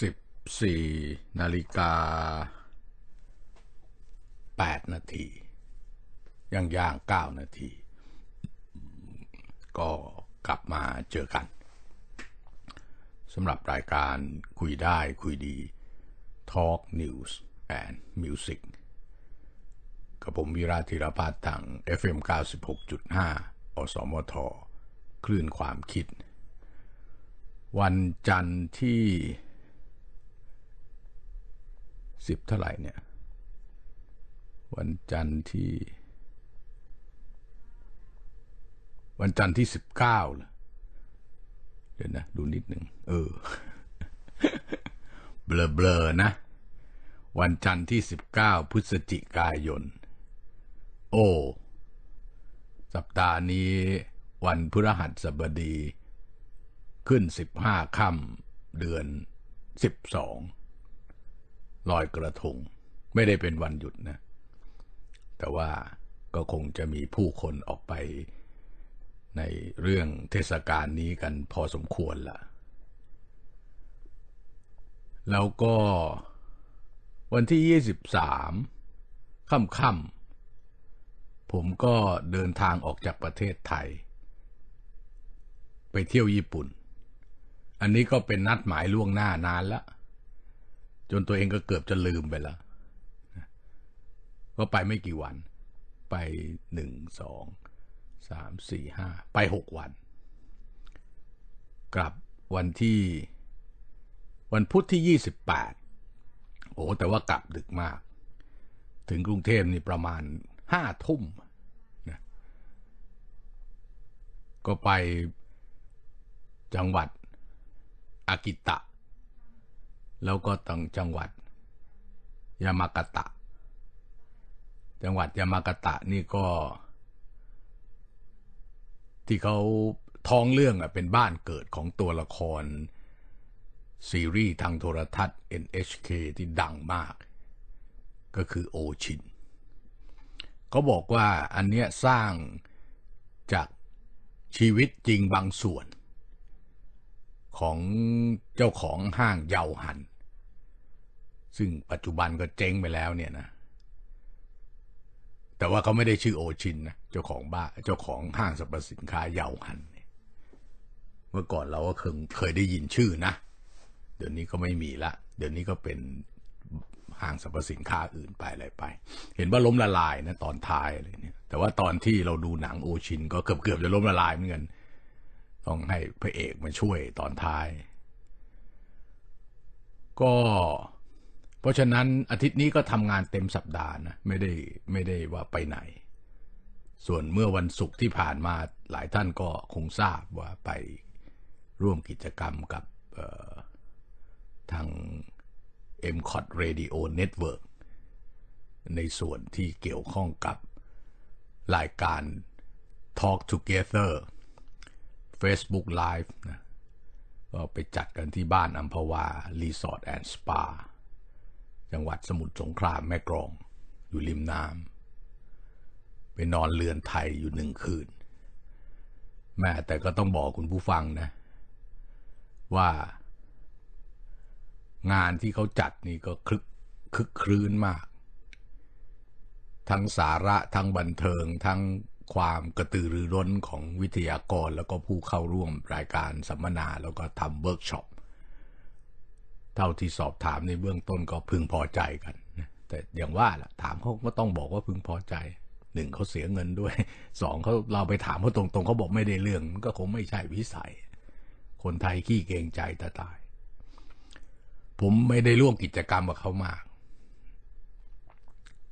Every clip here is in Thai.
สิบสี่นาฬิกาแปดนาทีย่างย่างเก้านาที ก็กลับมาเจอกันสำหรับรายการคุยได้คุยดี Talk News and Music กับผมวิราธิรพัฒน์ทาง FM 96.5 อสมทคลื่นความคิด วันจันทร์ที่สิบเท่าไหร่เนี่ย วันจันทร์ที่ วันจันทร์ที่สิบเก้าเดี๋ยวนะ ดูนิดหนึ่ง เออเบลอๆนะ วันจันทร์ที่สิบเก้าพฤศจิกายน โอ้สัปดาห์นี้ วันพฤหัสบดี ขึ้นสิบห้าค่ำเดือนสิบสองลอยกระทงไม่ได้เป็นวันหยุดนะ แต่ว่าก็คงจะมีผู้คนออกไปในเรื่องเทศกาลนี้กันพอสมควรละแล้วก็วันที่ 23 ค่ำำผมก็เดินทางออกจากประเทศไทย ไปเที่ยวญี่ปุ่น อันนี้ก็เป็นนัดหมายล่วงหน้านานแล้วจนตัวเองก็เกือบจะลืมไปแล้ว ก็ไปไม่กี่วัน ไปหนึ่งสองสามสี่ห้าไปหกวัน กลับวันที่วันพุธที่ยี่สิบแปดโอ้ แต่ว่ากลับดึกมาก ถึงกรุงเทพนี่ประมาณห้าทุ่มนะก็ไปจังหวัด อากิตะแล้วก็ต่างจังหวัดยามากาตะ จังหวัดยามากาตะนี่ก็ที่เขาท้องเรื่องอ่ะเป็นบ้านเกิดของตัวละคร ซีรีส์ทางโทรทัศน์ NHK ที่ดังมาก ก็คือโอชิน เขาบอกว่าอันเนี้ยสร้างจากชีวิตจริงบางส่วนของเจ้าของห้างเยาหันซึ่งปัจจุบันก็เจ๊งไปแล้วเนี่ยนะ แต่ว่าเขาไม่ได้ชื่อโอชินนะ เจ้าของบ้า เจ้าของห้างสรรพสินค้าเยาวหันเมื่อก่อนเราก็เคยได้ยินชื่อนะ เดี๋ยวนี้ก็ไม่มีละ เดี๋ยวนี้ก็เป็นห้างสรรพสินค้าอื่นไปอะไรไป เห็นว่าล้มละลายนะตอนท้ายเลยเนี่ย แต่ว่าตอนที่เราดูหนังโอชิน ก็เกือบเกือบจะล้มละลาย เหมือนกัน ต้องให้พระเอกมาช่วยตอนท้าย ก็เพราะฉะนั้นอาทิตย์นี้ก็ทำงานเต็มสัปดาห์นะไม่ได้ไม่ได้ว่าไปไหน ส่วนเมื่อวันศุกร์ที่ผ่านมาหลายท่านก็คงทราบว่าไปร่วมกิจกรรมกับทาง m c o t Radio Network ในส่วนที่เกี่ยวข้องกับรายการ Talk Together Facebook Live นะก็ไปจัดกันที่บ้านอัมพวารีสอร์ทแอนด์สปาจังหวัดสมุทรสงครามแม่กรองอยู่ริมน้ำไปนอนเรือนไทยอยู่หนึ่งคืน แม่แต่ก็ต้องบอกคุณผู้ฟังนะ ว่างานที่เขาจัดนี่ก็คึกคึกครื้นมาก ทั้งสาระทั้งบันเทิงทั้งความกระตือรือร้นของวิทยากรแล้วก็ผู้เข้าร่วมรายการสัมมนาแล้วก็ทำเวิร์กช็อปเท่าที่สอบถามในเบื้องต้นก็พึงพอใจกัน แต่อย่างว่าล่ะถามเขาก็ต้องบอกว่าพึงพอใจ หนึ่งเขาเสียเงินด้วย สองเขาเราไปถามเขาตรงๆเขาบอกไม่ได้เรื่องก็คงไม่ใช่วิสัย คนไทยขี้เกงใจตาตาย ผมไม่ได้ร่วมกิจกรรมกับเขามาก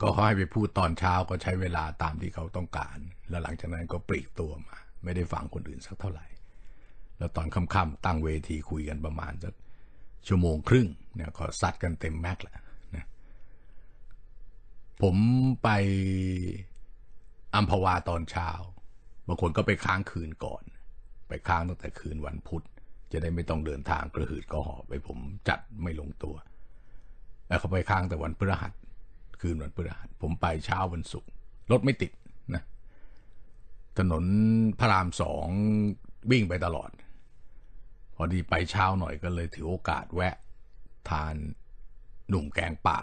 ก็เขาให้ไปพูดตอนเช้าก็ใช้เวลาตามที่เขาต้องการ แล้วหลังจากนั้นก็ปลีกตัวมา ไม่ได้ฟังคนอื่นสักเท่าไหร่ แล้วตอนค่ำๆตั้งเวทีคุยกันประมาณสักชั่วโมงครึ่งเนี่ยขอสัดกันเต็มแม็กแหละนะผมไปอัมพวาตอนเช้าบางคนก็ไปค้างคืนก่อน ไปค้างตั้งแต่คืนวันพุธ จะได้ไม่ต้องเดินทางกระหืดกระหอบไปผมจัดไม่ลงตัวแล้วเขาไปค้างแต่วันพฤหัสคืนวันพฤหัสผมไปเช้าวันศุกร์รถไม่ติดนะถนนพระรามสองวิ่งไปตลอดพอดีไปเช้าหน่อยก็เลยถือโอกาสแวะทานหนุ่มแกงป่า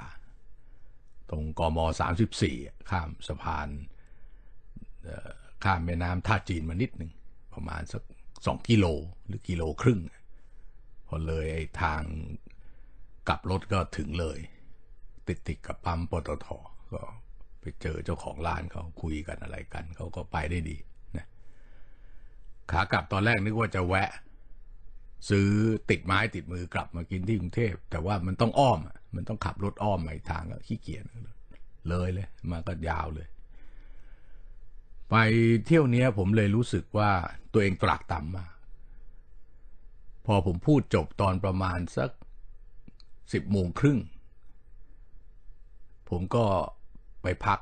ตรงกม 34ข้ามสะพานข้ามแม่น้ำท่าจีนมานิดหนึ่ง ประมาณสักสองกิโลหรือกิโลครึ่ง พอเลยไอ้ทางกลับรถก็ถึงเลย ติดติดกับปั๊มปตทก็ไปเจอเจ้าของร้านเขาคุยกันอะไรกัน เขาก็ไปได้ดีนะขากลับตอนแรกนึกว่าจะแวะซื้อติดไม้ติดมือกลับมากินที่กรุงเทพ แต่ว่ามันต้องอ้อม มันต้องขับรถอ้อมไปทางก็ขี้เกียจเลยเลยมาก็ยาวเลย ไปเที่ยวเนี้ย ผมเลยรู้สึกว่าตัวเองตรากต่ำมา พอผมพูดจบตอนประมาณสักสิบโมงครึ่ง ผมก็ไปพัก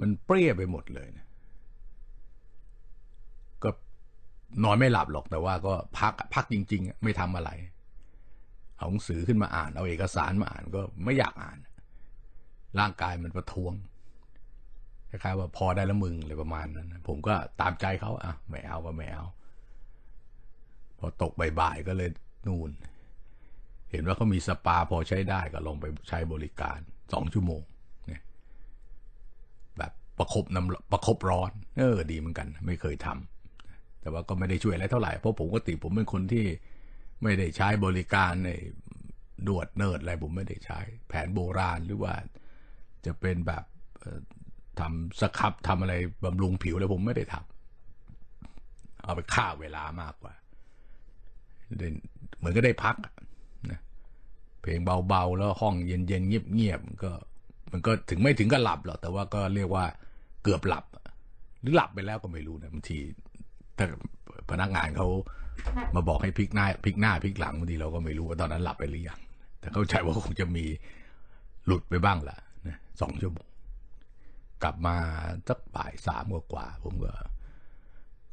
มันเปรี้ยไปหมดเลยนะนอนไม่หลับหรอกแต่ว่าก็พักพักจริงๆ ไม่ทำอะไร เอาหนังสือขึ้นมาอ่านเอาเอกสารมาอ่านก็ไม่อยากอ่าน ร่างกายมันประท้วงคล้ายๆว่าพอได้แล้วมึง อะไรประมาณนั้น ผมก็ตามใจเขาอ่ะไม่เอาก็ไม่เอาพอตกบ่ายๆ ก็เลยนูน่นเห็นว่าเขามีสปาพอใช้ได้ก็ลงไปใช้บริการสองชั่วโมงเนี่ยแบบประครบน้ำประครบร้อนเออดีเหมือนกัน ไม่เคยทำแต่ว่าก็ไม่ได้ช่วยอะไรเท่าไหร่เพราะผมก็ติผมเป็นคนที่ไม่ได้ใช้บริการในดวดเนิร์ดอะไรผมไม่ได้ใช้ แผนโบราณหรือว่าจะเป็นแบบทำสครับทำอะไรบำรุงผิวแล้วผมไม่ได้ทำเอาไปฆ่าเวลามากกว่าเหมือนก็ได้พักนะเพลงเบาๆแล้วห้องเย็นๆเงียบๆก็มันก็ถึงไม่ถึงก็หลับหรอกแต่ว่าก็เรียกว่า เกือบหลับหรือหลับไปแล้วก็ไม่รู้นะบางทีถ้าพนักงานเขามาบอกให้พลิกหน้าพลิกหน้าพลิกหลังบางทีเราก็ไม่รู้ว่าตอนนั้นหลับไปหรือยังแต่เข้าใจว่าคงจะมีหลุดไปบ้างละนะสองชั่วโมง กลับมาสักบ่ายสามกว่า ผมก็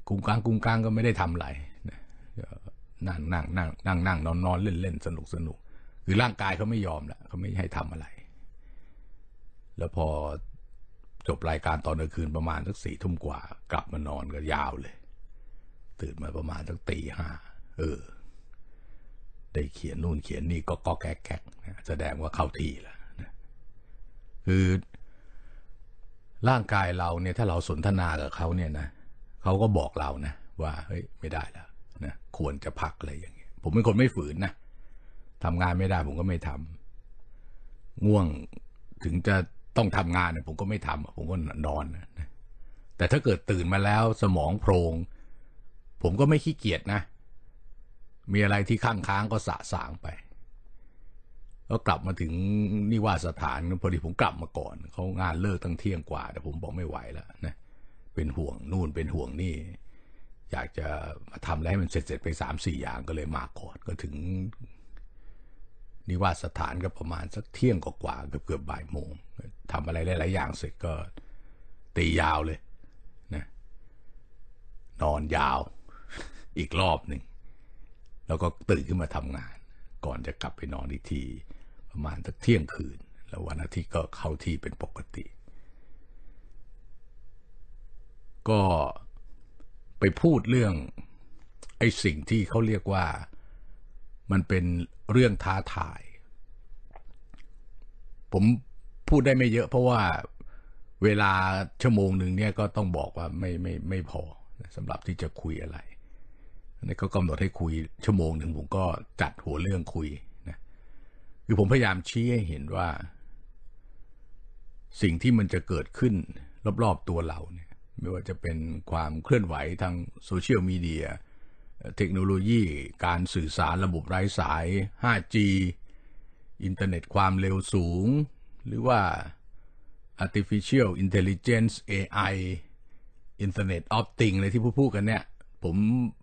กุ้งกลางกุ้งกลางก็ไม่ได้ทำอะไรนะนั่งนั่งนั่งนั่งนั่งนอนนอนเล่นเล่นสนุกสนุก คือร่างกายเขาไม่ยอมละเขาไม่ให้ทำอะไร แล้วพอจบรายการตอนกลางคืนประมาณสักสี่ทุ่มกว่า กลับมานอนก็ยาวเลยตื่นมาประมาณตั้งตีห้า เออ ได้เขียนนู่นเขียนนี่ก็ก็แก๊กแก๊กแสดงว่าเข้าที่แล้วนะคือร่างกายเราเนี่ย ถ้าเราสนทนากับเขาเนี่ยนะเขาก็บอกเรานะว่า เฮ้ย ไม่ได้แล้วนะควรจะพักอะไรอย่างเงี้ย ผมเป็นคนไม่ฝืนนะ ทำงานไม่ได้ ผมก็ไม่ทำ ง่วงถึงจะต้องทำงานเนี่ยผมก็ไม่ทำผมก็นอนนะ แต่ถ้าเกิดตื่นมาแล้วสมองโพร่งผมก็ไม่ขี้เกียจนะ มีอะไรที่ข้างค้างก็สะสางไปก็กลับมาถึง นิวาสถานพอดีผมกลับมาก่อนเขางานเลิกตั้งเที่ยงกว่าแต่ผมบอกไม่ไหวแล้วนะ เป็นห่วงนู่นเป็นห่วงนี่ อยากจะมาทำอะไรให้มันเสร็จๆ ไปสามสี่อย่างก็เลยมาก่อน ก็ถึง นิวาสถานก็ประมาณ สักเที่ยงกว่าเกือบเกือบบ่ายโมงทำอะไรหลายๆอย่างเสร็จก็ตียาวเลย นะ นอนยาวอีกรอบหนึ่ง แล้วก็ตื่นขึ้นมาทำงาน ก่อนจะกลับไปนอนอีกที ประมาณสักเที่ยงคืนแล้ววันอาทิตย์ก็เข้าที่เป็นปกติ ก็ไปพูดเรื่องไอ้สิ่งที่เขาเรียกว่ามันเป็นเรื่องท้าทาย ผมพูดได้ไม่เยอะเพราะว่าเวลาชั่วโมงหนึ่งเนี่ยก็ต้องบอกว่าไม่ไม่ไม่พอสำหรับที่จะคุยอะไรนี่ก็กำหนดให้คุยชั่วโมงหนึ่งผมก็จัดหัวเรื่องคุยนะคือผมพยายามชี้ให้เห็นว่า สิ่งที่มันจะเกิดขึ้นรอบ ๆ ตัวเราเนี่ยไม่ว่าจะเป็นความเคลื่อนไหวทางโซเชียลมีเดียเทคโนโลยีการสื่อสารระบบไร้สาย 5G อินเทอร์เน็ตความเร็วสูง หรือว่า artificial intelligence AI อิ Internet o ออ h i n งอเลยที่พูดกันเนี่ยผม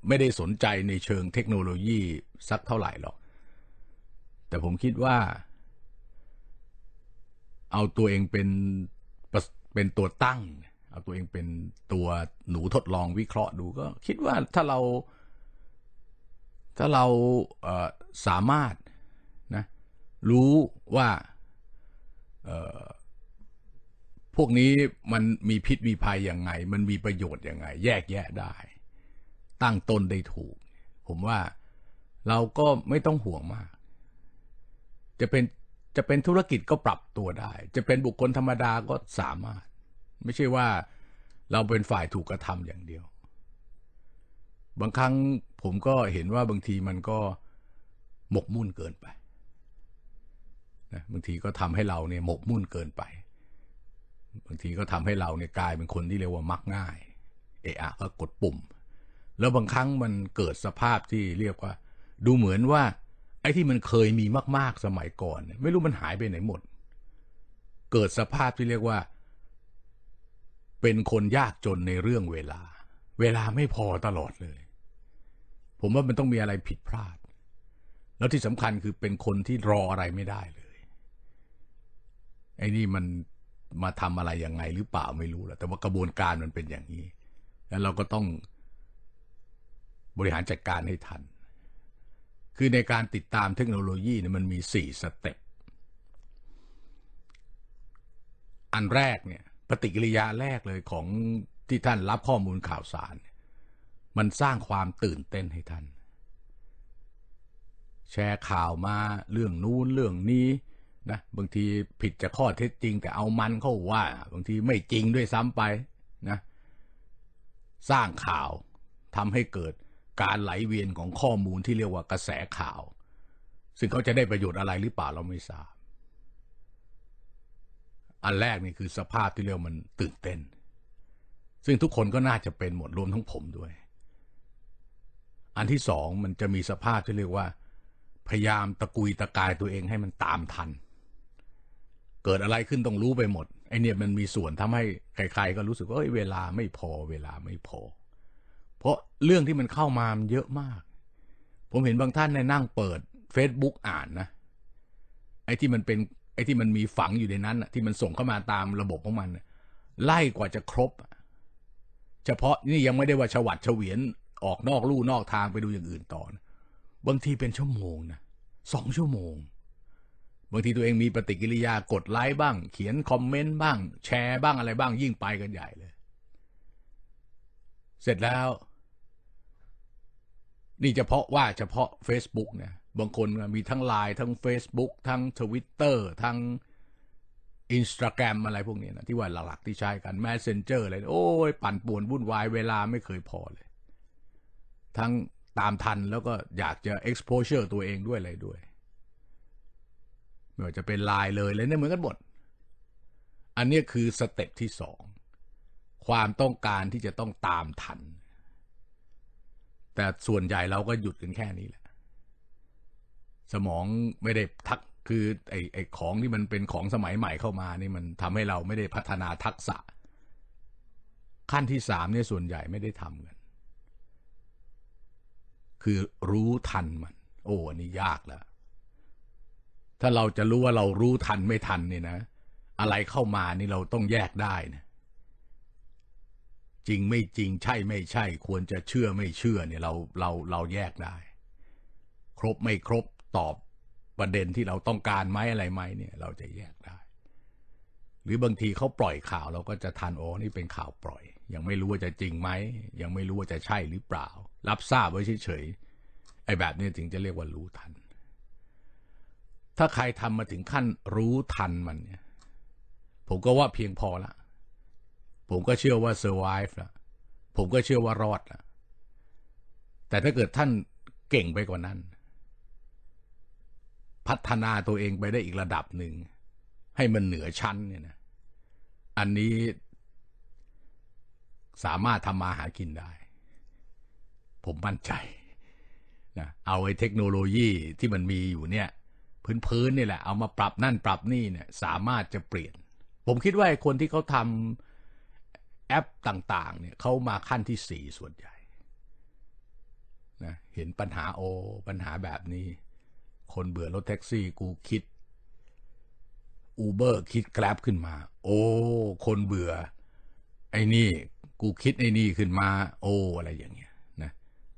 ไม่ได้สนใจในเชิงเทคโนโลยีสักเท่าไหร่หรอก แต่ผมคิดว่า เอาตัวเองเป็นเป็นตัวตั้ง เอาตัวเองเป็นตัวหนูทดลองวิเคราะห์ดูก็คิดว่าถ้าเราถ้าเราสามารถนะ รู้ว่าพวกนี้มันมีพิษมีภัยยังไง มันมีประโยชน์ยังไง แยกแยะได้ตั้งต้นได้ถูก ผมว่าเราก็ไม่ต้องห่วงมาก จะเป็นจะเป็นธุรกิจก็ปรับตัวได้ จะเป็นบุคคลธรรมดาก็สามารถ ไม่ใช่ว่าเราเป็นฝ่ายถูกกระทำอย่างเดียว บางครั้งผมก็เห็นว่าบางทีมันก็หมกมุ่นเกินไปนะบางทีก็ทำให้เราเนี่ยหมกมุ่นเกินไป บางทีก็ทำให้เราเนี่ยกลายเป็นคนที่เรียกว่ามักง่าย เอะอะก็กดปุ่มแล้วบางครั้งมันเกิดสภาพที่เรียกว่า ดูเหมือนว่า ไอ้ที่มันเคยมีมากๆสมัยก่อนไม่รู้มันหายไปไหนหมด เกิดสภาพที่เรียกว่า เป็นคนยากจนในเรื่องเวลา เวลาไม่พอตลอดเลย ผมว่ามันต้องมีอะไรผิดพลาด แล้วที่สำคัญคือเป็นคนที่รออะไรไม่ได้เลย ไอ้นี่มันมาทำอะไรยังไงหรือเปล่าไม่รู้แหละแต่ว่ากระบวนการมันเป็นอย่างนี้แล้วเราก็ต้องบริหารจัดการให้ทัน คือในการติดตามเทคโนโลยีเนี่ยมันมี4สเต็ป อันแรกเนี่ยปฏิกิริยาแรกเลยของที่ท่านรับข้อมูลข่าวสาร มันสร้างความตื่นเต้นให้ท่าน แชร์ข่าวมาเรื่องนู้นเรื่องนี้นะบางทีผิดจากข้อเท็จจริง แต่เอามันเข้าว่าบางทีไม่จริงด้วยซ้ำไปนะสร้างข่าวทำให้เกิดการไหลเวียนของข้อมูลที่เรียกว่ากระแสข่าว ซึ่งเขาจะได้ประโยชน์อะไรหรือเปล่าเราไม่ทราบ อันแรกนี่คือสภาพที่เรียกมันตื่นเต้น ซึ่งทุกคนก็น่าจะเป็นหมดรวมทั้งผมด้วย อันที่สองมันจะมีสภาพที่เรียกว่า พยายามตะกุยตะกายตัวเองให้มันตามทัน เกิดอะไรขึ้นต้องรู้ไปหมดไอเนี่ยมันมีส่วนทำให้ใครๆก็รู้สึกว่าเวลาไม่พอเวลาไม่พอเพราะเรื่องที่มันเข้ามามันเยอะมาก ผมเห็นบางท่านเนี่ยนั่งเปิด Facebook อ่านนะ ไอ้ที่มันเป็นไอ้ที่มันมีฝังอยู่ในนั้นที่มันส่งเข้ามาตามระบบของมัน ไล่กว่าจะครบ เฉพาะนี่ยังไม่ได้ว่าฉวัดเฉวียน ออกนอกลู่ นอกทางไปดูอย่างอื่นต่อนะบางทีเป็นชั่วโมงนะสองชั่วโมง บางทีตัวเองมีปฏิกิริยากดไลค์บ้าง เขียนคอมเมนต์บ้าง แชร์บ้างอะไรบ้างยิ่งไปกันใหญ่เลย เสร็จแล้วนี่เฉพาะว่าเฉพาะ Facebook เนี่ย บางคนมีทั้งไลน์ทั้ง Facebook ทั้ง Twitter ทั้ง i n s t a g r รมอะไรพวกนี้นะที่ว่าหลักๆที่ใช้กัน Messenger อะไรโอ้ยปั่นป่วนวุ่นวายเวลาไม่เคยพอเลย ทั้งตามทันแล้วก็อยากจะ exposure ตัวเองด้วยอะไรด้วยไม่ว่าจะเป็นไลน์เลยเลยเนี่ยเหมือนกันหมด อันนี้คือสเต็ปที่สองความต้องการที่จะต้องตามทันแต่ส่วนใหญ่เราก็หยุดกันแค่นี้แหละสมองไม่ได้ทักคือไอ้ไอ้ของที่มันเป็นของสมัยใหม่เข้ามานี่มันทำให้เราไม่ได้พัฒนาทักษะ ขั้นที่สามเนี่ยส่วนใหญ่ไม่ได้ทำกันคือรู้ทันมัน โอ้อันนี้ยากแล้วถ้าเราจะรู้ว่าเรารู้ทันไม่ทันเนี่ยนะอะไรเข้ามานี่เราต้องแยกได้นะจริงไม่จริงใช่ไม่ใช่ ควรจะเชื่อไม่เชื่อเนี่ย เราเราเราแยกได้ ครบไม่ครบ ตอบประเด็นที่เราต้องการไหมอะไรไหมเนี่ย เราจะแยกได้ หรือบางทีเขาปล่อยข่าวเราก็จะทันโอ้นี่เป็นข่าวปล่อย ยังไม่รู้ว่าจะจริงไหม ยังไม่รู้ว่าจะใช่หรือเปล่า รับทราบไว้เฉยๆไอ้แบบนี้ถึงจะเรียกว่ารู้ทัน ถ้าใครทำมาถึงขั้นรู้ทันมันเนี่ยผมก็ว่าเพียงพอละผมก็เชื่อว่า survive ละผมก็เชื่อว่ารอดละแต่ถ้าเกิดท่านเก่งไปกว่านั้น พัฒนาตัวเองไปได้อีกระดับหนึ่ง ให้มันเหนือชั้นเนี่ยนะ อันนี้ สามารถทำมาหากินได้ ผมมั่นใจนะเอาไอ้เทคโนโลยีที่มันมีอยู่เนี่ย พื้นๆนี่แหละ เอามาปรับนั่นปรับนี่เนี่ย สามารถจะเปลี่ยน ผมคิดว่าคนที่เขาทำแอปต่าง ๆ เนี่ยเขามาขั้นที่สี่ส่วนใหญ่ นะ เห็นปัญหาโอปัญหาแบบนี้ คนเบื่อรถแท็กซี่ กูคิด อูเบอร์คิดแกลบขึ้นมา โอ้ คนเบื่อ ไอ้นี่กูคิดไอ้นี่ขึ้นมา โอ้ อะไรอย่างเงี้ยนะ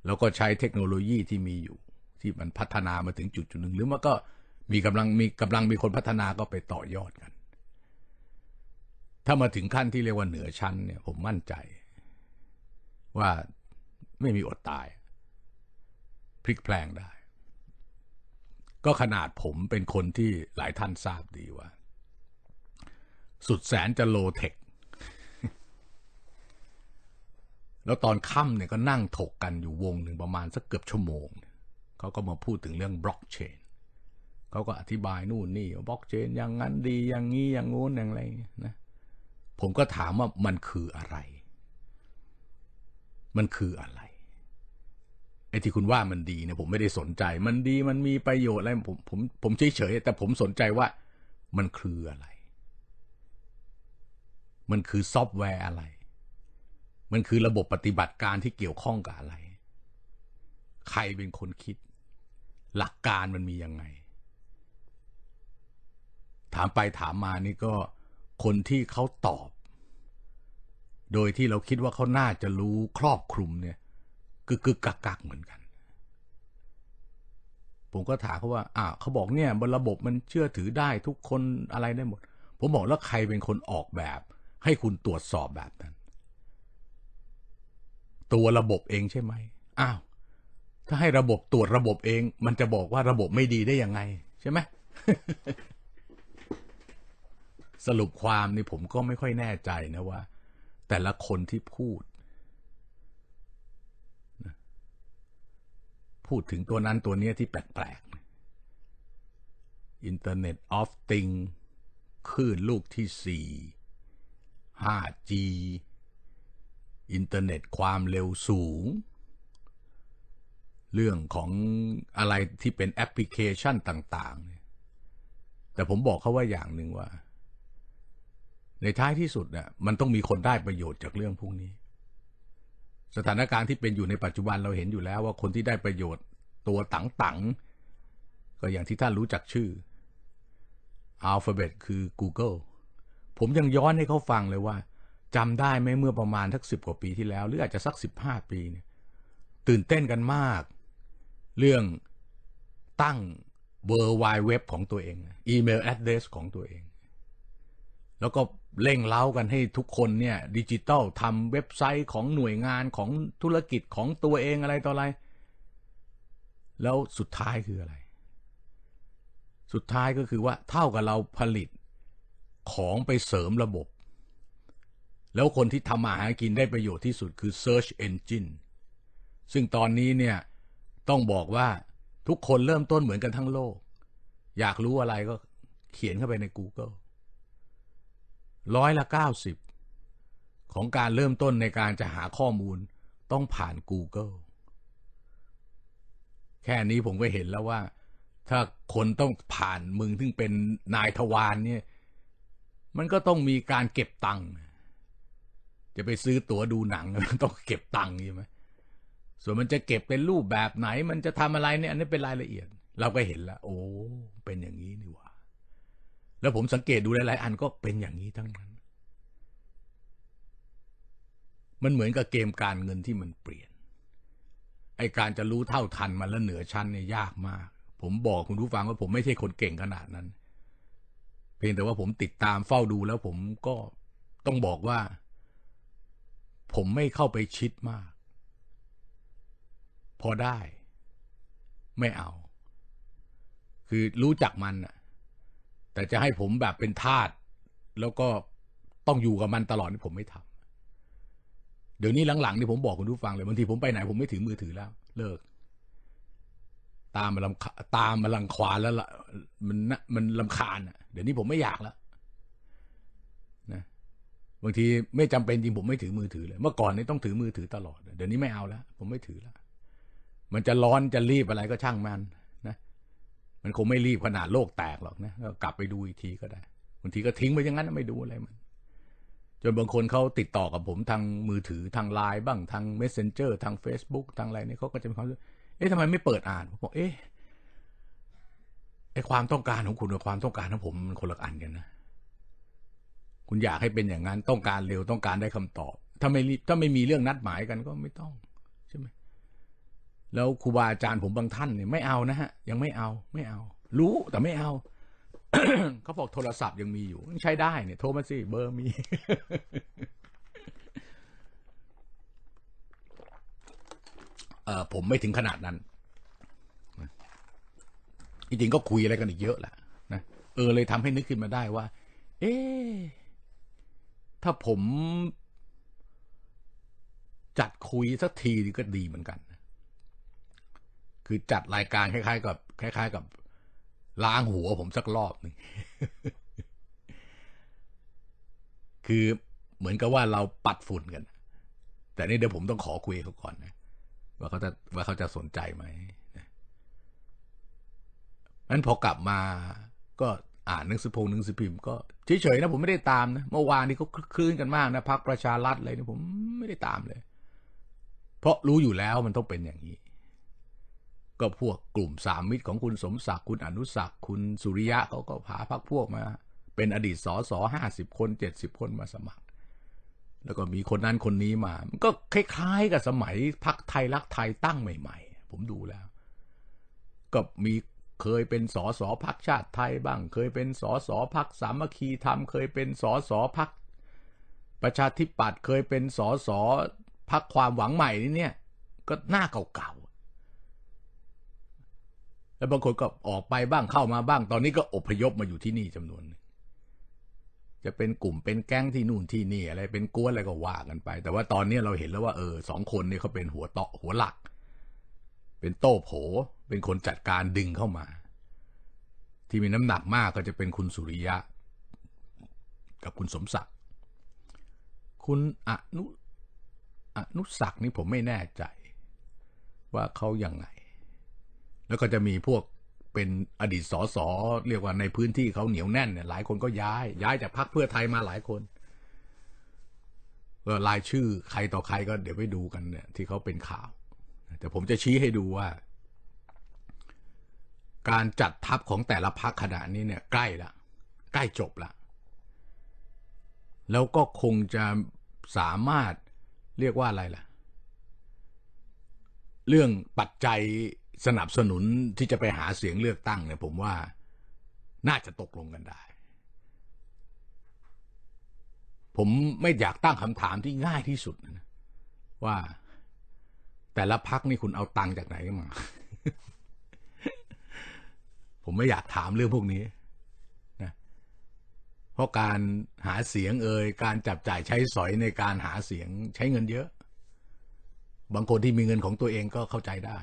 แล้วก็ใช้เทคโนโลยีที่มีอยู่ ที่มันพัฒนามาถึงจุดจุดหนึ่ง หรือมันก็มีกำลังมีกำลังมีคนพัฒนาก็ไปต่อยอดกันถ้ามาถึงขั้นที่เรียกว่าเหนือชั้นเนี่ยผมมั่นใจว่าไม่มีอดตายพลิกแปลงได้ ก็ขนาดผมเป็นคนที่หลายท่านทราบดีว่า สุดแสนจะโลเทค แล้วตอนค่ำเนี่ยก็นั่งถกกันอยู่วงหนึ่งประมาณสักเกือบชั่วโมงเขาก็มาพูดถึงเรื่องบล็อกเชนเขาก็อธิบายนู่นนี่บล็อกเชนอย่างนั้นดี อย่างนี้อย่างงู้นอย่างไรนะผมก็ถามว่ามันคืออะไร มันคืออะไรไอ้ที่คุณว่ามันดีเนี่ยผมไม่ได้สนใจ มันดี มันมีประโยชน์อะไรผมผมผมเฉยเฉยแต่ผมสนใจว่า มันคืออะไร มันคือซอฟต์แวร์อะไร มันคือระบบปฏิบัติการที่เกี่ยวข้องกับอะไร ใครเป็นคนคิด หลักการมันมียังไง ถามไปถามมานี่ก็คนที่เขาตอบ โดยที่เราคิดว่าเขาน่าจะรู้ครอบคลุมเนี่ยกึกกึกกักกักเหมือนกัน ผมก็ถามเขาว่าอ่าเขาบอกเนี่ยบนระบบมันเชื่อถือได้ทุกคนอะไรได้หมด ผมบอกแล้วใครเป็นคนออกแบบ ให้คุณตรวจสอบแบบนั้น ตัวระบบเองใช่ไหมอ้าวถ้าให้ระบบตรวจระบบเอง มันจะบอกว่าระบบไม่ดีได้ยังไง ใช่ไหมสรุปความนี่ผมก็ไม่ค่อยแน่ใจนะว่า แต่ละคนที่พูด พูดถึงตัวนั้นตัวนี้ที่แปลกๆอินเทอร์เน็ตออฟติงคลื่นลูกที่สี่ 5G อินเทอร์เน็ตความเร็วสูง เรื่องของอะไรที่เป็นแอปพลิเคชันต่างๆแต่ผมบอกเขาว่าอย่างหนึ่งว่าในท้ายที่สุดเนี่ยมันต้องมีคนได้ประโยชน์จากเรื่องพวกนี้ สถานการณ์ที่เป็นอยู่ในปัจจุบันเราเห็นอยู่แล้วว่าคนที่ได้ประโยชน์ตัวตังๆ ก็อย่างที่ท่านรู้จักชื่อ Alphabet คือ Google ผมยังย้อนให้เขาฟังเลยว่าจำได้ไหมเมื่อประมาณทักสิบกว่าปีที่แล้ว หรืออาจจะสักสิบห้าปีเนี่ยตื่นเต้นกันมาก เรื่องตั้งเบอร์ไวเว็บของตัวเองอีเมลแอดเดสของตัวเองแล้วก็เร่งเล้ากันให้ทุกคนเนี่ยดิจิตอลทำเว็บไซต์ของหน่วยงานของธุรกิจของตัวเองอะไรต่ออะไร แล้วสุดท้ายคืออะไร สุดท้ายก็คือว่าเท่ากับเราผลิตของไปเสริมระบบ แล้วคนที่ทำมาหากินได้ประโยชน์ที่สุดคือ Search Engine ซึ่งตอนนี้เนี่ย ต้องบอกว่าทุกคนเริ่มต้นเหมือนกันทั้งโลก อยากรู้อะไรก็เขียนเข้าไปใน Google ร้อยละ 90ของการเริ่มต้นในการจะหาข้อมูลต้องผ่าน Google แค่นี้ผมก็เห็นแล้วว่า ถ้าคนต้องผ่านมึงถึ่งเป็นนายทวารเนี่ย มันก็ต้องมีการเก็บตังค์จะไปซื้อตั๋วดูหนังต้องเก็บตังค์ใช่ไหมส่วนมันจะเก็บเป็นรูปแบบไหน มันจะทำอะไรเนี่ยอันนี้เป็นรายละเอียด เราก็เห็นแล้ว โอ้เป็นอย่างนี้นี่หว่าแล้วผมสังเกตดูหลายๆอันก็เป็นอย่างนี้ทั้งนั้น มันเหมือนกับเกมการเงินที่มันเปลี่ยน ไอการจะรู้เท่าทัน มันแล้วเหนือชั้นเนี่ยยากมาก ผมบอกคุณผู้ฟังว่า ผมไม่ใช่คนเก่งขนาดนั้น เพียงแต่ว่าผมติดตามเฝ้าดูแล้ว ผมก็ต้องบอกว่า ผมไม่เข้าไปชิดมาก พอได้ไม่เอา คือรู้จักมันอะแต่จะให้ผมแบบเป็นทาสแล้วก็ต้องอยู่กับมันตลอดนี่ผมไม่ทำเดี๋ยวนี้หลังๆนี่ผมบอกคุณผู้ฟังเลยบางทีผมไปไหนผมไม่ถือมือถือแล้วเลิก ตามมาลำตามมาลังควานแล้วละมันมันลำคาญอ่ะเดี๋ยวนี้ผมไม่อยากแล้วนะบางทีไม่จำเป็นจริงผมไม่ถือมือถือเลย เมื่อก่อนนี่ต้องถือมือถือตลอดเดี๋ยวนี้ไม่เอาแล้ว ผมไม่ถือแล้วมันจะร้อนจะรีบอะไรก็ช่างมันมันคงไม่รีบขนาดโลกแตกหรอกนะก็กลับไปดูอีกทีก็ได้บางทีก็ทิ้งไปอย่างนั้นไม่ดูอะไรมัน จนบางคนเขาติดต่อกับผมทางมือถือทางไลน์บ้าง ทาง messenger ทาง Facebook ทางอะไรนี่เขาก็จะมีความเอ๊ะทำไมไม่เปิดอ่านผมบอกเอ๊ะไอความต้องการของคุณกับความต้องการของผมมันคนละอันกันนะคุณอยากให้เป็นอย่างนั้นต้องการเร็วต้องการได้คำตอบถ้าไม่ถ้าไม่มีเรื่องนัดหมายกันก็ไม่ต้องแล้วครูบาอาจารย์ผมบางท่านเนี่ยไม่เอานะฮะ ยังไม่เอา ไม่เอา รู้ แต่ไม่เอาเขาบอกโทรศัพท์ยังมีอยู่ ใช้ได้เนี่ยโทรมาสิเบอร์มี เออผมไม่ถึงขนาดนั้น จริงๆ ก็คุยอะไรกันอีกเยอะแหละนะเออเลยทำให้นึกขึ้นมาได้ว่า เอ๊ถ้าผม จัดคุยสักทีก็ดีเหมือนกันคือจัดรายการคล้ายๆกับคล้าย ๆ กับ ล้างหัวผมสักรอบหนึ่งคือเหมือนกับว่าเราปัดฝุ่นกัน แต่นี่เดี๋ยวผมต้องขอคุยเขาก่อนนะว่าเขาจะว่าเขาจะสนใจไหมนั้นพอกลับมา ก็อ่านหนังสือพงหนังสือพิมพ์ก็เฉยๆนะผมไม่ได้ตาม นะเมื่อวานนี้ก็คลื่นกันมากนะพักประชารัฐเลยนะผมไม่ได้ตามเลย เพราะรู้อยู่แล้วมันต้องเป็นอย่างนี้ก็พวกกลุ่มสามมิตรของคุณสมศักดิ์คุณอนุศักดิ์คุณสุริยะเขาก็พาพรรคพวกมา เป็นอดีตสอสอห้าสิบคนเจ็ดสิบคนมาสมัคร แล้วก็มีคนนั้นคนนี้มามันก็คล้าย ๆกับสมัยพรรคไทยรักไทยตั้งใหม่ๆ ผมดูแล้ว ก็มีเคยเป็นสอสอพักชาติไทยบ้าง เคยเป็นสอสอพักสามัคคีธรรมเคยเป็นสอสอพักประชาธิปัตย์เคยเป็นสอสอพักความหวังใหม่นี่เนี่ยก็หน้าเก่าๆแล้วบางคนก็ออกไปบ้างเข้ามาบ้าง ตอนนี้ก็อพยพมาอยู่ที่นี่ จำนวนจะเป็นกลุ่มเป็นแก๊งที่นู่นที่นี่อะไร เป็นกวนอะไรก็ว่ากันไป แต่ว่าตอนนี้เราเห็นแล้วว่า เออสองคนนี่เขาเป็นหัวเตาะหัวหลัก เป็นโต้โผเป็นคนจัดการดึงเข้ามา ที่มีน้ำหนักมากก็จะเป็นคุณสุริยะ กับคุณสมศักดิ์คุณอนุอนุศักดิ์นี่ผมไม่แน่ใจว่าเขาอย่างไงแล้วก็จะมีพวกเป็นอดีตสอสอเรียกว่าในพื้นที่เขาเหนียวแน่นเนี่ยหลายคน ก็ย้าย ย้ายจากพรรคเพื่อไทยมาหลายคนรายชื่อใครต่อใครก็เดี๋ยวไปดูกันเนี่ย ที่เขาเป็นข่าวแต่ผมจะชี้ให้ดูว่า การจัดทัพของแต่ละพักขณะนี้เนี่ย ใกล้ละใกล้จบละแล้วก็คงจะสามารถเรียกว่าอะไรล่ะ เรื่องปัจจัยสนับสนุนที่จะไปหาเสียงเลือกตั้งเนี่ย ผมว่าน่าจะตกลงกันได้ ผมไม่อยากตั้งคำถามที่ง่ายที่สุดนะว่าแต่ละพักนี่คุณเอาตังจากไหนมา ผมไม่อยากถามเรื่องพวกนี้นะเพราะการหาเสียงเอ่ยการจับจ่ายใช้สอยในการหาเสียงใช้เงินเยอะ บางคนที่มีเงินของตัวเองก็เข้าใจได้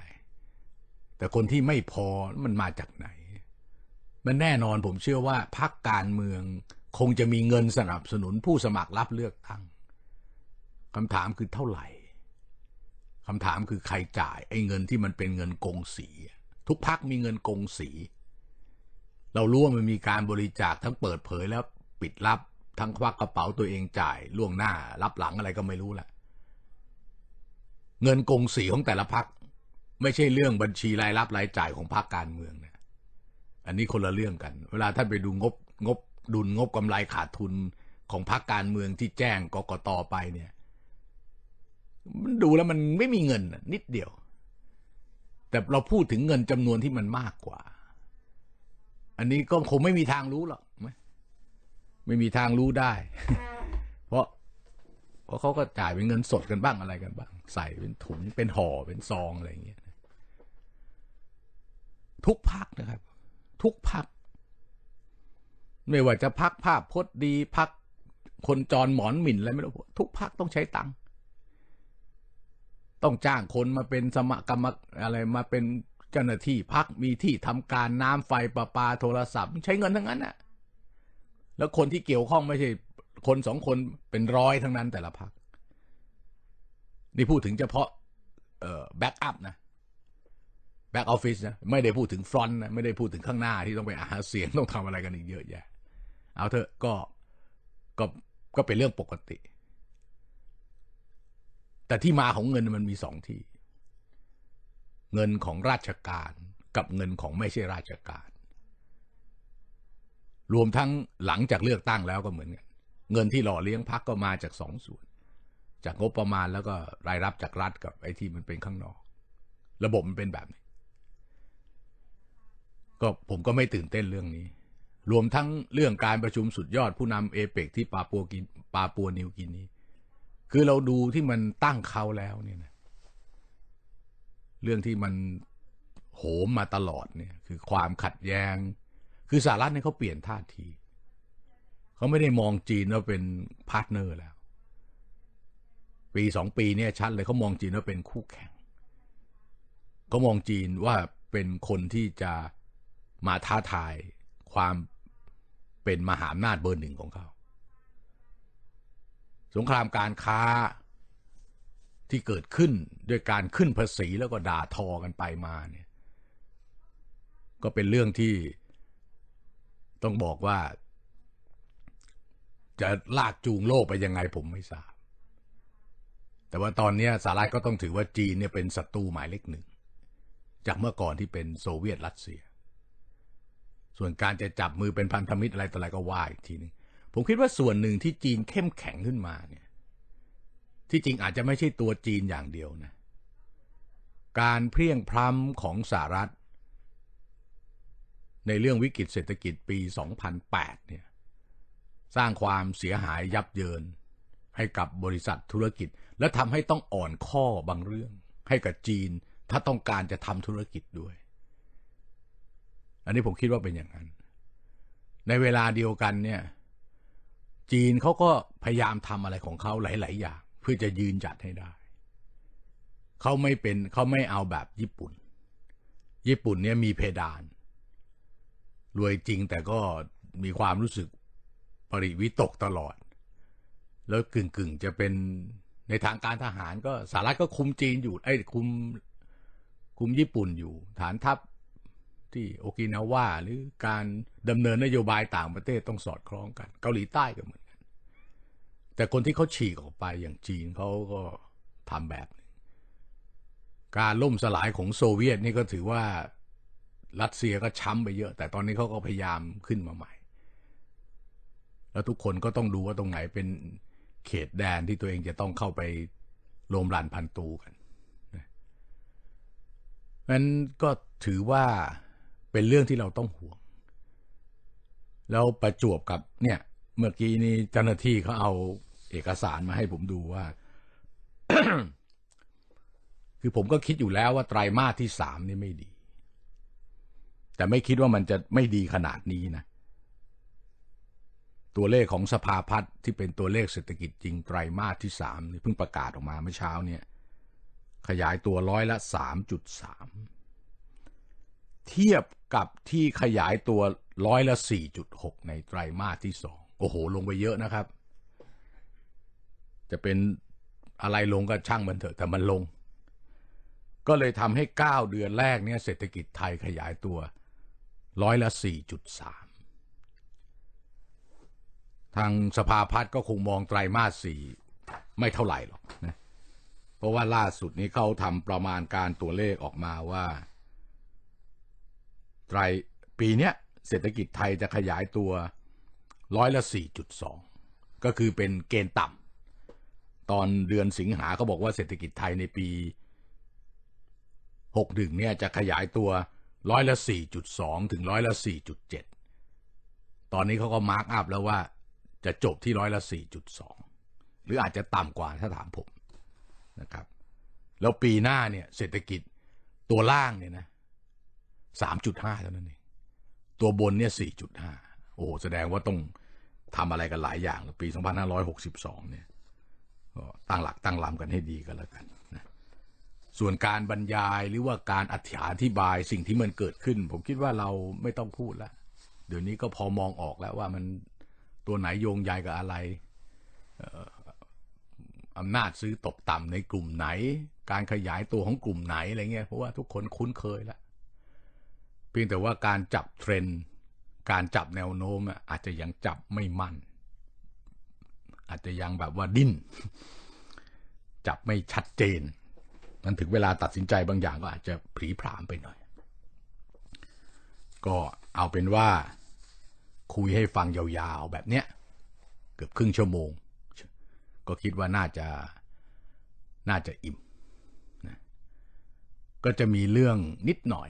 แต่คนที่ไม่พอมันมาจากไหน มันแน่นอนผมเชื่อว่าพรรคการเมือง คงจะมีเงินสนับสนุนผู้สมัครรับเลือกตั้ง คำถามคือเท่าไหร่ คำถามคือใครจ่ายไอ้เงินที่มันเป็นเงินกงสี ทุกพักมีเงินกงสี เรารู้ว่ามันมีการบริจาค ทั้งเปิดเผยแล้วปิดลับ ทั้งควักกระเป๋าตัวเองจ่าย ล่วงหน้า รับหลังอะไรก็ไม่รู้แหละเงินกงสีของแต่ละพักไม่ใช่เรื่องบัญชีรายรับ รายจ่ายของพรรคการเมืองเนะอันนี้คนละเรื่องกัน เวลาท่านไปดูงบงบ ดุลงบกำไรขาดทุนของพรรคการเมืองที่แจ้งกกตไปเนี่ย มันดูแล้วมันไม่มีเงินนิดเดียว แต่เราพูดถึงเงินจำนวนที่มันมากกว่า อันนี้ก็คงไม่มีทางรู้หรอกไม่ไม่มีทางรู้ได้ เพราะเพราะเขาก็จ่ายเป็นเงินสดกันบ้างอะไรกันบ้าง ใส่เป็นถุงเป็นห่อเป็นซองอะไรอย่างเงี้ยทุกพักนะครับ ทุกพักไม่ว่าจะพักภาพพดดีพักคนจรหมอนหมิ่นอะไรไม่รู้ทุกพักต้องใช้ตังค์ต้องจ้างคนมาเป็นสมกรรมอะไรมาเป็นเจ้าหน้าที่พักมีที่ทำการน้ำไฟประปาโทรศัพท์ ใช้เงินทั้งนั้นน่ะแล้วคนที่เกี่ยวข้องไม่ใช่คนสองคนเป็นร้อยทั้งนั้นแต่ละพัก นี่พูดถึงเฉพาะแบ็กอัพนะแบ็กออฟฟิศนะ ไม่ได้พูดถึงฟรอนต์นะไม่ได้พูดถึงข้างหน้าที่ต้องไปหาเสียง ต้องทำอะไรกันอีกเยอะแยะ เอาเถอะก็ก็ ก็เป็นเรื่องปกติ แต่ที่มาของเงินมันมีสองที่ เงินของราชการกับเงินของไม่ใช่ราชการ รวมทั้งหลังจากเลือกตั้งแล้วก็เหมือนกัน เงินที่หล่อเลี้ยงพักก็มาจากสองส่วน จากงบประมาณแล้วก็รายรับจากรัฐกับไอ้ที่มันเป็นข้างนอก ระบบมันเป็นแบบนี้ก็ผมก็ไม่ตื่นเต้นเรื่องนี้ รวมทั้งเรื่องการประชุมสุดยอดผู้นำเอเปกที่ปาปัวกินปาปัวนิวกินนี้คือเราดูที่มันตั้งเขาแล้วเนี่ยนะ เรื่องที่มันโหมมาตลอดเนี่ย คือความขัดแยง้ง คือสหรัฐเนี่ยเขาเปลี่ยนท่าที เขาไม่ได้มองจีนว่าเป็นพาร์ทเนอร์แล้ว ปีสองปี เนี่ยชัด เลยเขามองจีนว่าเป็นคู่แข่งเขามองจีนว่าเป็นคนที่จะมาท้าทายความเป็นมหาอำนาจเบอร์หนึ่งของเขา สงครามการค้าที่เกิดขึ้นด้วยการขึ้นภาษีแล้วก็ด่าทอกันไปมาเนี่ย ก็เป็นเรื่องที่ต้องบอกว่าจะลากจูงโลกไปยังไงผมไม่ทราบแต่ว่าตอนนี้สหรัฐก็ต้องถือว่าจีนเนี่ยเป็นศัตรูหมายเลขหนึ่งจากเมื่อก่อนที่เป็นโซเวียตรัสเซียส่วนการจะจับมือเป็นพันธมิตรอะไรต่ออะไรก็ว่าอีกทีนึงผมคิดว่าส่วนหนึ่งที่จีนเข้มแข็งขึ้นมาเนี่ยที่จริงอาจจะไม่ใช่ตัวจีนอย่างเดียวนะการเพียงพร้ำของสหรัฐ ในเรื่องวิกฤตเศรษฐกิจปี 2008เนี่ยสร้างความเสียหายยับเยินให้กับบริษัทธุรกิจ และทำให้ต้องอ่อนข้อบางเรื่องให้กับจีนถ้าต้องการจะทำธุรกิจด้วยอันนี้ผมคิดว่าเป็นอย่างนั้น ในเวลาเดียวกันเนี่ย จีนเขาก็พยายามทำอะไรของเขาหลายๆอย่าง เพื่อจะยืนจัดให้ได้ เขาไม่เป็นเขาไม่เอาแบบญี่ปุ่น ญี่ปุ่นเนี่ยมีเพดาน รวยจริงแต่ก็มีความรู้สึกปริวิตกตลอด แล้วกึ่งๆึ่งจะเป็นในทางการทหารก็สหรัฐก็คุมจีนอยู่ไอ้คุมคุมญี่ปุ่นอยู่ฐานทัพที่โอกินาวาหรือการดำเนินนโยบายต่างประเทศต้องสอดคล้องกัน เกาหลีใต้ก็เหมือนกัน แต่คนที่เขาฉีกออกไปอย่างจีนเขาก็ทำแบบนึงการล่มสลายของโซเวียตนี่ก็ถือว่า รัสเซียก็ช้ำไปเยอะ แต่ตอนนี้เขาก็พยายามขึ้นมาใหม่ แล้วทุกคนก็ต้องดูว่าตรงไหนเป็นเขตแดนที่ตัวเองจะต้องเข้าไปโลมรันพันตูกันนั้นก็ถือว่าเป็นเรื่องที่เราต้องห่วง แล้วประจวบกับ เนี่ย เมื่อกี้นี้เจ้าหน้าที่เขาเอาเอกสารมาให้ผมดูว่า คือผมก็คิดอยู่แล้วว่าไตรามาสที่สามนี่ไม่ดี แต่ไม่คิดว่ามันจะไม่ดีขนาดนี้นะ ตัวเลขของสภาพัฒน์ที่เป็นตัวเลขเศรษฐกิจจริงไตรามาสที่สามนี่เพิ่งประกาศออกมาเมื่อเช้า เนี่ยขยายตัวร้อยละสามจุดสามเทียบกับที่ขยายตัวร้อยละ 4.6 ในไตรามาสที่ 2 โอ้โห ลงไปเยอะนะครับ จะเป็นอะไรลงก็ช่างมันเถอะแต่มันลง ก็เลยทำให้ 9 เดือนแรกเนี่ยเศรษฐกิจไทยขยายตัว ร้อยละ 4.3 ทางสภาพัฒน์ก็คงมองไตรามาส 4 ไม่เท่าไหร่หรอกนะเพราะว่าล่าสุดนี้เขาทำประมาณการตัวเลขออกมาว่าไตรปีเนี้ยเศรษฐกิจไทยจะขยายตัวร้อยละ4.2ก็คือเป็นเกณฑ์ต่ำตอนเดือนสิงหาเขาบอกว่าเศรษฐกิจไทยในปี 61เนี่ยจะขยายตัวร้อยละ4.2ถึงร้อยละ4.7ตอนนี้เขาก็มาร์กอัพแล้วว่าจะจบที่ร้อยละ4.2 หรืออาจจะต่ำกว่าถ้าถามผมนะครับ แล้วปีหน้าเนี่ยเศรษฐกิจตัวล่างเนี่ยนะสามจุดห้าเท่านั้นเอง ตัวบนเนี่ยสี่จุดห้า โอ้แสดงว่าต้องทำอะไรกันหลายอย่าง ปีสองพันห้าร้อยหกสิบสองเนี่ยตั้งหลักตั้งลำกันให้ดีกันแล้วกันนะส่วนการบรรยายหรือว่าการอธิบายสิ่งที่มันเกิดขึ้น ผมคิดว่าเราไม่ต้องพูดแล้ว เดี๋ยวนี้ก็พอมองออกแล้วว่ามันตัวไหนโยงใยกับอะไร อำนาจซื้อตกต่ำในกลุ่มไหน การขยายตัวของกลุ่มไหนอะไรเงี้ย เพราะว่าทุกคนคุ้นเคยแล้วเพียงแต่ว่าการจับเทรนด์ การจับแนวโน้มอาจจะยังจับไม่มั่น อาจจะยังแบบว่าดิ้น จับไม่ชัดเจน นันถึงเวลาตัดสินใจบางอย่างก็อาจจะผีผามไปหน่อย ก็เอาเป็นว่าคุยให้ฟังยาวๆแบบเนี้ยเกือบครึ่งชั่วโมง ก็คิดว่าน่าจะน่าจะอิ่มนะก็จะมีเรื่องนิดหน่อย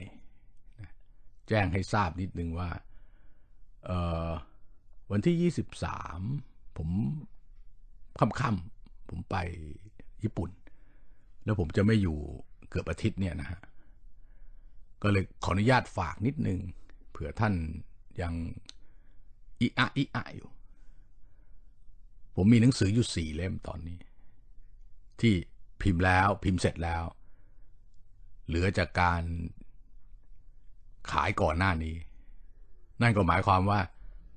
แจ้งให้ทราบนิดนึงว่าวันที่ 23 ผมค่ำๆผมไปญี่ปุ่น แล้วผมจะไม่อยู่เกือบอาทิตย์เนี่ยนะฮะ ก็เลยขออนุญาตฝากนิดนึงเผื่อท่านยัง อิอะอิอะอยู่ ผมมีหนังสืออยู่สี่เล่มตอนนี้ ที่พิมพ์แล้วพิมพ์เสร็จแล้ว เหลือจากการขายก่อนหน้านี้ นั่นก็หมายความว่า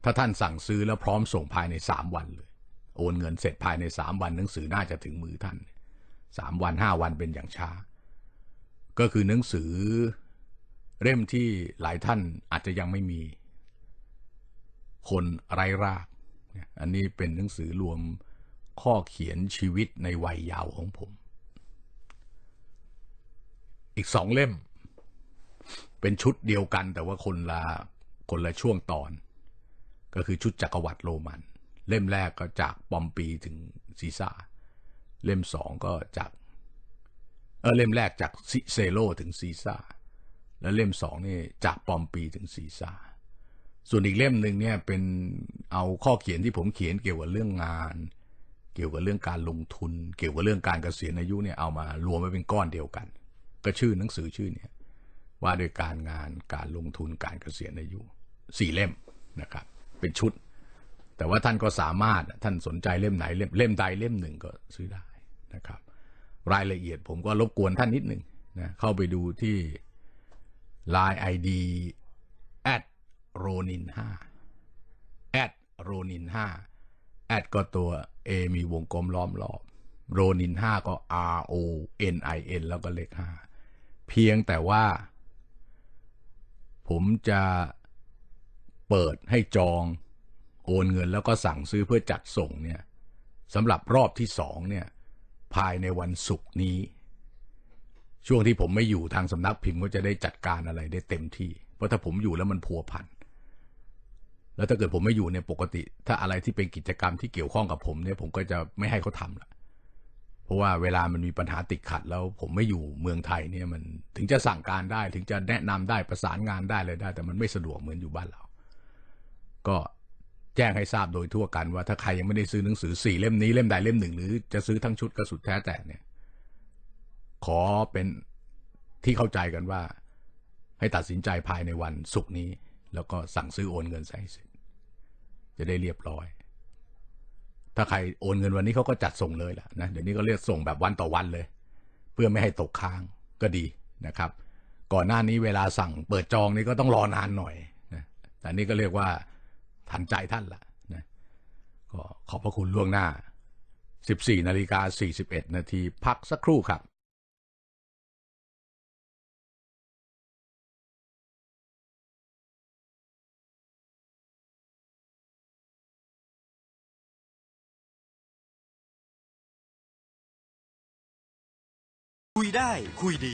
ถ้าท่านสั่งซื้อแล้วพร้อมส่งภายในสามวันเลย โอนเงินเสร็จภายในสามวัน หนังสือน่าจะถึงมือท่าน สามวันห้าวันเป็นอย่างช้า ก็คือหนังสือ เล่มที่หลายท่านอาจจะยังไม่มี คนไร้ราก อันนี้เป็นหนังสือรวมข้อเขียนชีวิตในวัยยาวของผม อีกสองเล่มเป็นชุดเดียวกันแต่ว่าคนละคนละช่วงตอน ก็คือชุดจักรวรรดิโรมัน เล่มแรกก็จากปอมปีถึงซีซ่าเล่มสองก็จาก เออเล่มแรกจากซิเซโลถึงซีซ่าแล้วเล่มสองนี่จากปอมปีถึงซีซ่าส่วนอีกเล่มหนึ่งเนี่ยเป็นเอาข้อเขียนที่ผมเขียนเกี่ยวกับเรื่องงาน เกี่ยวกับเรื่องการลงทุน เกี่ยวกับเรื่องการเกษียณอายุเนี่ยเอามารวมไว้เป็นก้อนเดียวกัน ก็ชื่อหนังสือชื่อเนี่ยว่าด้วยการงานการลงทุนการเกษียณอายุสี่เล่มนะครับ เป็นชุด แต่ว่าท่านก็สามารถ ท่านสนใจเล่มไหนเล่มใดเล่มหนึ่งก็ซื้อได้นะครับ รายละเอียดผมก็รบกวนท่านนิดหนึ่งนะ เข้าไปดูที่ Line ID at ronin 5 at ronin 5 at ก็ตัว A มีวงกลมล้อมรอบ ronin 5ก็ R O N I N แล้วก็เลข5 เพียงแต่ว่าผมจะเปิดให้จองโอนเงินแล้วก็สั่งซื้อเพื่อจัดส่งเนี่ยสำหรับรอบที่สองเนี่ย ภายในวันศุกร์นี้ ช่วงที่ผมไม่อยู่ทางสำนักพิมพ์ก็จะได้จัดการอะไรได้เต็มที่ เพราะถ้าผมอยู่แล้วมันพัวพันแล้วถ้าเกิดผมไม่อยู่เนี่ยปกติ ถ้าอะไรที่เป็นกิจกรรมที่เกี่ยวข้องกับผมเนี่ยผมก็จะไม่ให้เขาทำละเพราะว่าเวลามันมีปัญหาติดขัดแล้ว ผมไม่อยู่เมืองไทยเนี่ยมันถึงจะสั่งการได้ถึงจะแนะนำได้ประสานงานได้เลยได้ แต่มันไม่สะดวกเหมือนอยู่บ้านเรา ก็แจ้งให้ทราบโดยทั่วกันว่าถ้าใครยังไม่ได้ซื้อหนังสือสี่เล่มนี้เล่มใดเล่มหนึ่งหรือจะซื้อทั้งชุดก็สุดแท้แต่เนี่ยขอเป็นที่เข้าใจกันว่า ให้ตัดสินใจภายในวันศุกร์นี้ แล้วก็สั่งซื้อโอนเงินใส่สจจะได้เรียบร้อยถ้าใครโอนเงินวันนี้เขาก็จัดส่งเลยแหละนะเดี๋ยวนี้ก็เรียกส่งแบบวันต่อวันเลย เพื่อไม่ให้ตกค้างก็ดีนะครับ ก่อนหน้านี้เวลาสั่งเปิดจองนี่ก็ต้องรอนานหน่อยนะแต่นี่ก็เรียกว่าทันใจท่านละนะ ก็ขอบพระคุณล่วงหน้า 14นาฬิกา41 นาทีพักสักครู่ครับยได้คุยดี